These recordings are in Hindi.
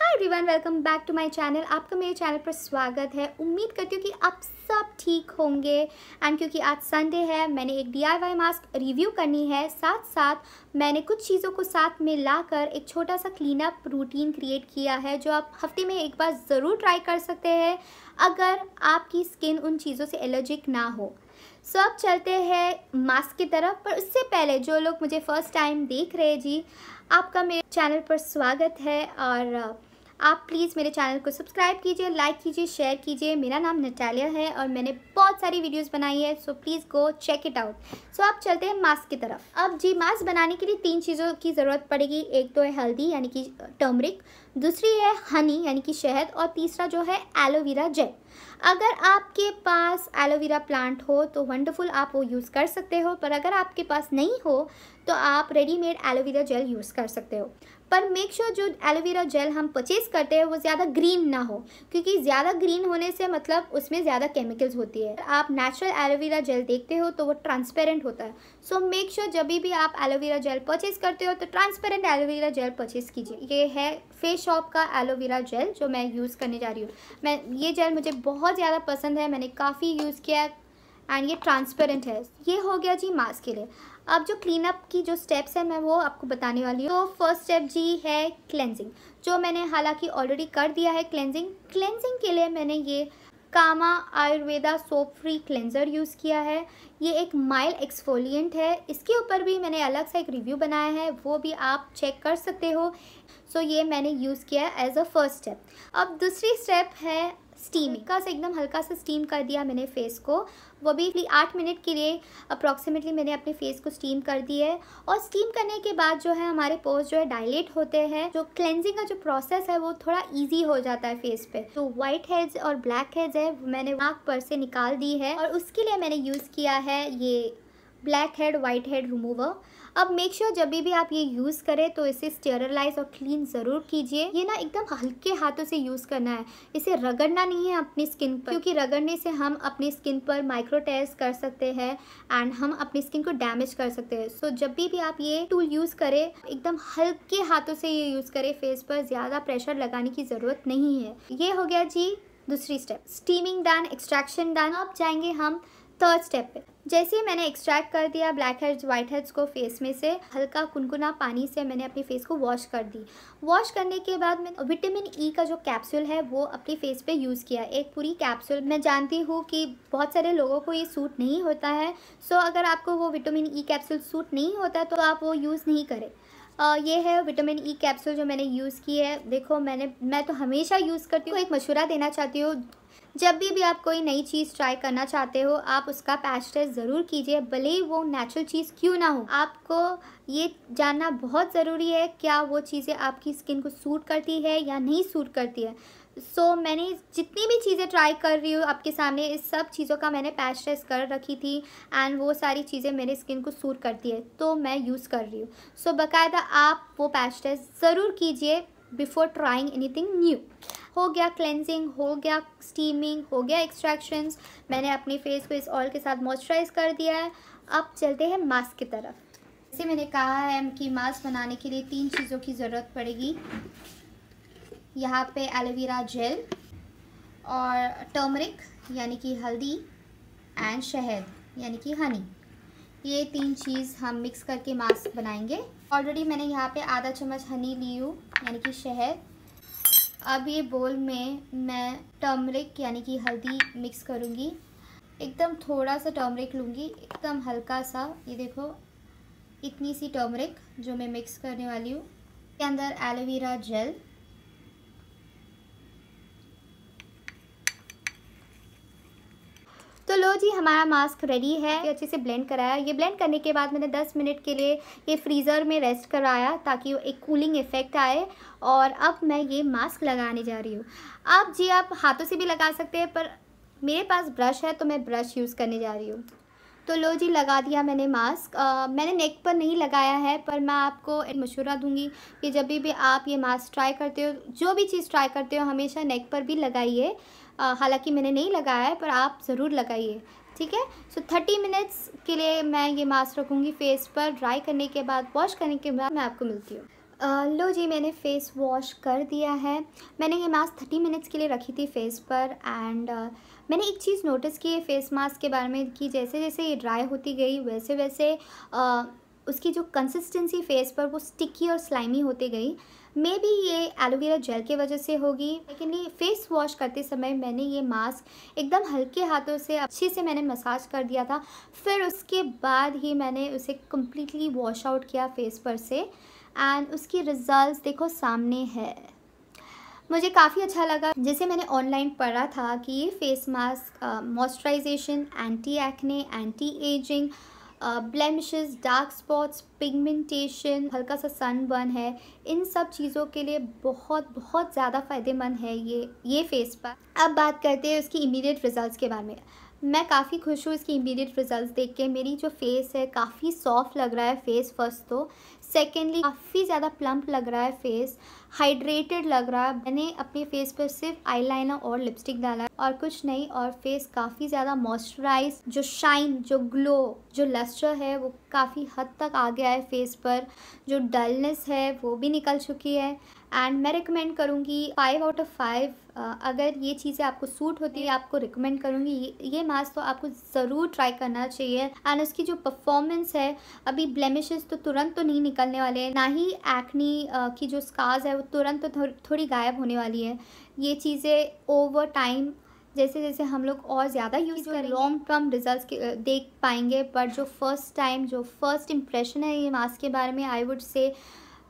hi everyone welcome back to my channel आपका मेरे चैनल पर स्वागत है उम्मीद करती हूँ कि आप सब ठीक होंगे एंड क्योंकि आज संडे है मैंने एक डीआईवाई मास्क रिव्यू करनी है साथ साथ मैंने कुछ चीज़ों को साथ में लाकर एक छोटा सा क्लीन अप रूटीन क्रिएट किया है जो आप हफ्ते में एक बार ज़रूर ट्राई कर सकते हैं अगर आपकी स्किन उन चीज़ों से एलर्जिक ना हो सो अब चलते हैं मास्क की तरफ पर उससे पहले जो लोग मुझे फ़र्स्ट टाइम देख रहे जी आपका मेरे चैनल पर स्वागत है और आप प्लीज़ मेरे चैनल को सब्सक्राइब कीजिए लाइक कीजिए शेयर कीजिए मेरा नाम नटालिया है और मैंने बहुत सारी वीडियोस बनाई है so please go check it out so आप चलते हैं मास्क की तरफ अब जी मास्क बनाने के लिए तीन चीज़ों की ज़रूरत पड़ेगी एक तो है हल्दी यानी कि टर्मरिक दूसरी है हनी यानी कि शहद और तीसरा जो है एलोवेरा जेल अगर आपके पास एलोवेरा प्लांट हो तो वंडरफुल आप वो यूज़ कर सकते हो पर अगर आपके पास नहीं हो तो आप रेडीमेड एलोवेरा जेल यूज़ कर सकते हो पर मेक श्योर sure जो एलोवेरा जेल हम परचेज़ करते हैं वो ज़्यादा ग्रीन ना हो क्योंकि ज़्यादा ग्रीन होने से मतलब उसमें ज़्यादा केमिकल्स होती है आप नेचुरल एलोवेरा जेल देखते हो तो वो ट्रांसपेरेंट होता है सो मेक श्योर जब भी आप एलोवेरा जेल परचेज़ करते हो तो ट्रांसपेरेंट एलोवेरा जेल परचेज़ कीजिए ये है फेस शॉप का एलोवेरा जेल जो मैं यूज़ करने जा रही हूँ मैं ये जेल मुझे बहुत ज़्यादा पसंद है मैंने काफ़ी यूज़ किया है एंड ये ट्रांसपेरेंट है ये हो गया जी मास्क के लिए अब जो क्लीनअप की जो स्टेप्स है मैं वो आपको बताने वाली हूँ तो फर्स्ट स्टेप जी है क्लेंजिंग जो मैंने हालांकि ऑलरेडी कर दिया है क्लेंजिंग क्लेंजिंग के लिए मैंने ये Kama Ayurveda soap free cleanser use किया है ये एक माइल्ड एक्सफोलियंट है इसके ऊपर भी मैंने अलग सा एक रिव्यू बनाया है वो भी आप चेक कर सकते हो सो so, ये मैंने यूज़ किया एज अ फर्स्ट स्टेप अब दूसरी स्टेप है स्टीम हल्का से एकदम हल्का सा स्टीम कर दिया मैंने फेस को वो भी आठ मिनट के लिए अप्रॉक्सीमेटली मैंने अपने फेस को स्टीम कर दी है और स्टीम करने के बाद जो है हमारे पोर्स जो है डायलेट होते हैं जो क्लेंजिंग का जो प्रोसेस है वो थोड़ा ईजी हो जाता है फेस पे तो वाइट हेड्स और ब्लैक हेड्स है मैंने नाक पर से निकाल दी है और उसके लिए मैंने यूज़ किया है ये black head white head remover अब मेक श्योर जब भी आप ये यूज़ करें तो इसे स्टेरलाइज और क्लीन ज़रूर कीजिए ये ना एकदम हल्के हाथों से यूज़ करना है इसे रगड़ना नहीं है अपनी स्किन पर क्योंकि रगड़ने से हम अपनी स्किन पर माइक्रो कर सकते हैं एंड हम अपनी स्किन को डैमेज कर सकते हैं सो so, जब भी, भी आप ये टूल यूज़ करें एकदम हल्के हाथों से ये यूज़ करें फेस पर ज़्यादा प्रेशर लगाने की ज़रूरत नहीं है ये हो गया जी दूसरी step steaming done extraction done अब जाएंगे हम थर्ड स्टेप पे जैसे ही मैंने एक्सट्रैक्ट कर दिया ब्लैक हेड्स व्हाइट हेड्स को फेस में से हल्का कुनकुना पानी से मैंने अपनी फेस को वॉश कर दी वॉश करने के बाद मैंने विटामिन ई e का जो कैप्सूल है वो अपनी फेस पे यूज़ किया एक पूरी कैप्सूल मैं जानती हूँ कि बहुत सारे लोगों को ये सूट नहीं होता है सो अगर आपको वो विटामिन ई कैप्सूल सूट नहीं होता तो आप वो यूज़ नहीं करें Uh, ये है विटामिन ई कैप्सूल जो मैंने यूज़ की है देखो मैंने मैं तो हमेशा यूज़ करती हूँ एक मशूरा देना चाहती हूँ जब भी भी आप कोई नई चीज़ ट्राई करना चाहते हो आप उसका पैच टेस्ट ज़रूर कीजिए भले ही वो नेचुरल चीज़ क्यों ना हो आपको ये जानना बहुत ज़रूरी है क्या वो चीज़ें आपकी स्किन को सूट करती है या नहीं सूट करती है सो so, मैंने जितनी भी चीज़ें ट्राई कर रही हूँ आपके सामने इस सब चीज़ों का मैंने पैच टेस्ट कर रखी थी एंड वो सारी चीज़ें मेरे स्किन को सूट करती है तो मैं यूज़ कर रही हूँ सो so, बकायदा आप वो पैच टेस्ट ज़रूर कीजिए बिफोर ट्राइंग एनीथिंग न्यू हो गया क्लेंजिंग हो गया स्टीमिंग हो गया एक्सट्रैक्शंस मैंने अपने फेस को इस ऑयल के साथ मॉइस्चराइज कर दिया है अब चलते हैं मास्क की तरफ जैसे मैंने कहा है कि मास्क बनाने के लिए तीन चीज़ों की ज़रूरत पड़ेगी यहाँ पे एलोवेरा जेल और टर्मरिक यानी कि हल्दी एंड शहद यानी कि हनी ये तीन चीज़ हम मिक्स करके मास्क बनाएंगे ऑलरेडी मैंने यहाँ पे आधा चम्मच हनी ली हूँ यानी कि शहद अब ये बोल में मैं टर्मरिक यानी कि हल्दी मिक्स करूँगी एकदम थोड़ा सा टर्मरिक लूँगी एकदम हल्का सा ये देखो इतनी सी टर्मरिक जो मैं मिक्स करने वाली हूँ के अंदर एलोवेरा जेल तो लो जी हमारा मास्क रेडी है अच्छे से ब्लेंड कराया ये ब्लेंड करने के बाद मैंने 10 मिनट के लिए ये फ्रीज़र में रेस्ट कराया ताकि एक कूलिंग इफ़ेक्ट आए और अब मैं ये मास्क लगाने जा रही हूँ आप जी आप हाथों से भी लगा सकते हैं पर मेरे पास ब्रश है तो मैं ब्रश यूज़ करने जा रही हूँ तो लो जी लगा दिया मैंने मास्क आ, मैंने नेक पर नहीं लगाया है पर मैं आपको एक मशूरा दूंगी कि जब भी आप ये मास्क ट्राई करते हो जो भी चीज़ ट्राई करते हो हमेशा नेक पर भी लगाइए हालांकि मैंने नहीं लगाया है पर आप ज़रूर लगाइए ठीक है सो थर्टी मिनट्स के लिए मैं ये मास्क रखूँगी फेस पर ड्राई करने के बाद वॉश करने के बाद मैं आपको मिलती हूँ लो जी मैंने फ़ेस वॉश कर दिया है मैंने ये मास्क थर्टी मिनट्स के लिए रखी थी फेस पर एंड uh, मैंने एक चीज़ नोटिस की है फेस मास्क के बारे में कि जैसे जैसे ये ड्राई होती गई वैसे वैसे uh, उसकी जो कंसिस्टेंसी फेस पर वो स्टिकी और स्लाइमी होती गई मे बी ये एलोवेरा जेल की वजह से होगी लेकिन ये फेस वॉश करते समय मैंने ये मास्क एकदम हल्के हाथों से अच्छे से मैंने मसाज कर दिया था फिर उसके बाद ही मैंने उसे कम्प्लीटली वॉश आउट किया फेस पर से एंड उसकी रिजल्ट देखो सामने है मुझे काफ़ी अच्छा लगा जैसे मैंने ऑनलाइन पढ़ा था कि ये face mask moisturization anti acne anti ageing blemishes dark spots pigmentation हल्का सा सनबर्न है इन सब चीज़ों के लिए बहुत बहुत ज़्यादा फ़ायदेमंद है ये ये फेस पर अब बात करते हैं उसकी इमीडिएट रिजल्ट्स के बारे में मैं काफ़ी खुश हूँ इसकी इमीडिएट रिजल्ट्स देख के मेरी जो फेस है काफ़ी सॉफ्ट लग रहा है फेस फर्स्ट तो सेकेंडली काफ़ी ज़्यादा प्लम्प लग रहा है फेस हाइड्रेटेड लग रहा है मैंने अपने फेस पर सिर्फ आईलाइनर और लिपस्टिक डाला और कुछ नहीं और फेस काफ़ी ज़्यादा मॉइस्चराइज जो शाइन जो ग्लो जो लस्टर है वो काफ़ी हद तक आ गया है फेस पर जो डलनेस है वो भी निकल चुकी है एंड मैं रिकमेंड करूँगी फाइव आउट ऑफ फाइव अगर ये चीज़ें आपको सूट होती है आपको रिकमेंड करूँगी ये मास्क तो आपको ज़रूर ट्राई करना चाहिए एंड उसकी जो परफॉर्मेंस है अभी ब्लेमिशेस तो तुरंत तो नहीं निकलने वाले हैं ना ही एक्नी की जो स्कार्स है वो तुरंत तो थो, थोड़ी गायब होने वाली है ये चीज़ें ओवर टाइम जैसे जैसे हम लोग और ज़्यादा यूज़ करें लॉन्ग टर्म रिजल्ट देख पाएंगे बट जो फर्स्ट टाइम जो फर्स्ट इम्प्रेशन है ये मास्क के बारे में I would say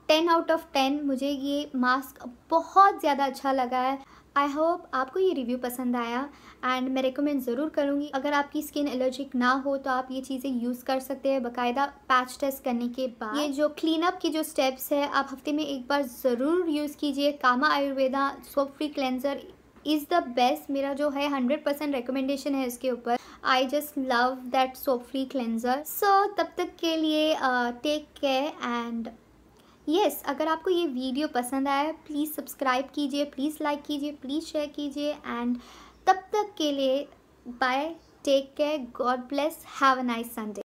ten out of ten मुझे ये मास्क बहुत ज़्यादा अच्छा लगा है आई होप आपको ये रिव्यू पसंद आया एंड मैं रिकमेंड ज़रूर करूँगी अगर आपकी स्किन एलर्जिक ना हो तो आप ये चीज़ें यूज़ कर सकते हैं बाकायदा पैच टेस्ट करने के बाद ये जो क्लीन अप की जो स्टेप्स है आप हफ्ते में एक बार ज़रूर यूज़ कीजिए Kama Ayurveda soap free cleanser is the best मेरा जो है हंड्रेड परसेंट रिकमेंडेशन है इसके ऊपर I just love that soap free cleanser so तब तक के लिए take care and yes yes, अगर आपको ये वीडियो पसंद आया प्लीज़ सब्सक्राइब कीजिए प्लीज़ लाइक कीजिए प्लीज़ शेयर कीजिए एंड तब तक के लिए bye take care God bless have a nice Sunday